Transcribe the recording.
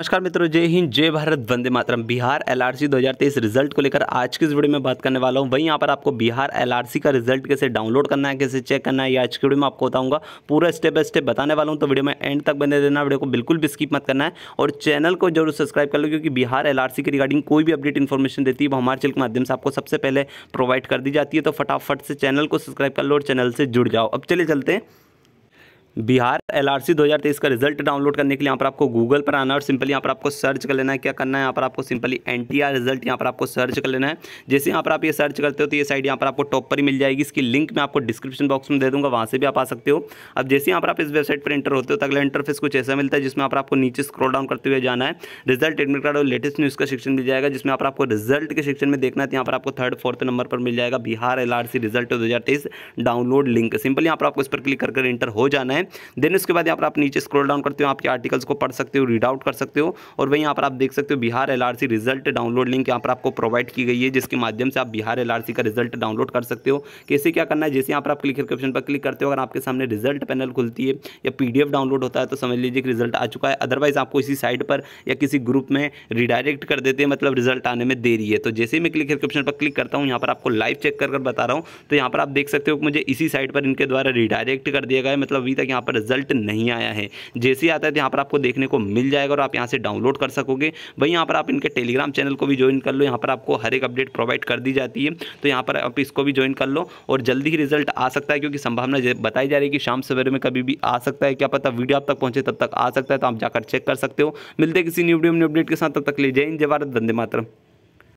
नमस्कार मित्रों जय हिंद जय भारत वंदे मातरम बिहार एलआरसी 2023 रिजल्ट को लेकर आज की इस वीडियो में बात करने वाला हूं वहीं यहां पर आपको बिहार एलआरसी का रिजल्ट कैसे डाउनलोड करना है कैसे चेक करना है ये आज की वीडियो में आपको बताऊंगा पूरा स्टेप बाय स्टेप बताने वाला हूं तो वीडियो में एंड तक बने देना वीडियो को बिल्कुल भी स्किप मत करना है और चैनल को जरूर सब्सक्राइब कर लो क्योंकि बिहार एल के रिगार्डिंग कोई भी अपडेट इन्फॉर्मेशन देती है वो हमारे चैनल के माध्यम से आपको सबसे पहले प्रोवाइड कर दी जाती है तो फटाफट से चैनल को सब्सक्राइब कर लो और चैनल से जुड़ जाओ अब चले चलते हैं बिहार एलआरसी 2023 का रिजल्ट डाउनलोड करने के लिए यहाँ पर आपको गूगल पर आना और सिंपली यहाँ पर आपको सर्च कर लेना है क्या करना है यहाँ पर आपको सिंपली एन रिजल्ट यहाँ पर आपको सर्च कर लेना है जैसे यहाँ पर आप ये सर्च करते हो तो ये साइड यहाँ पर आपको टॉप पर ही मिल जाएगी इसकी लिंक मैं आपको डिस्क्रिप्शन बॉक्स में दे दूँगा वहाँ से भी आप आ सकते हो अब जैसे यहाँ पर आप इस वेबसाइट पर इंटर होते हो तो अगला इंटरफेस कुछ ऐसा मिलता है जिसमें आपको नीचे स्क्रॉल डाउन करते हुए जाना है रिजल्ट एडमिट कार्ड और लेटेस्ट न्यूज़ का सेक्शन मिल जाएगा जिसमें आप आपको रिजल्ट के सेक्शन में देखना है यहाँ पर आपको थर्ड फोर्थ नंबर पर मिल जाएगा बिहार एल रिजल्ट दो डाउनलोड लिंक सिंपली यहाँ पर आपको इस पर क्लिक कर इंटर हो जाना है देन उसके बाद यहाँ पर आप नीचे स्क्रोल डाउन करते हो आपके आर्टिकल्स को पढ़ सकते हो रीड आउट कर सकते हो और वहीं यहाँ पर आप देख सकते हो Bihar L result download link यहाँ पर आपको प्रोवाइड की गई है जिसके माध्यम से आप बिहार एल का रिजल्ट डाउनलोड कर सकते हो कैसे क्या करना है जैसे यहाँ पर आप क्लिक ऑप्शन पर क्लिक करते हो अगर आपके सामने रिजल्ट पैनल खुलती है या पी डाउनलोड होता है तो समझ लीजिए कि रिजल्ट आ चुका है अदरवाइज आपको इसी साइट पर या किसी ग्रुप में रिडायरेक्ट कर देते हैं मतलब रिजल्ट आने में देरी है तो जैसे ही मैं क्लिक ऑप्शन पर क्लिक करता हूँ यहाँ पर आपको लाइव चेक कर बता रहा हूँ तो यहाँ पर आप देख सकते हो मुझे इसी साइट पर इनके द्वारा रिडायरेक्ट कर दिया गया है मतलब अभी तक यहाँ पर रिजल्ट नहीं आया है जैसे आता है तो यहाँ पर आपको देखने को मिल जाएगा और आप यहाँ से डाउनलोड कर सकोगे वहीं यहाँ पर आप इनके टेलीग्राम चैनल को भी ज्वाइन कर लो यहाँ पर आपको हर एक अपडेट प्रोवाइड कर दी जाती है तो यहाँ पर आप इसको भी ज्वाइन कर लो और जल्दी ही रिजल्ट आ सकता है क्योंकि संभावना बताई जा रही है कि शाम सवेरे में कभी भी आ सकता है क्या पता वीडियो आप तक पहुँचे तब तक आ सकता है तो आप जाकर चेक कर सकते हो मिलते किसी न्यू वीडियो न्यू अपडेट के साथ तब तक ले जय हिंद जय भारत मात्र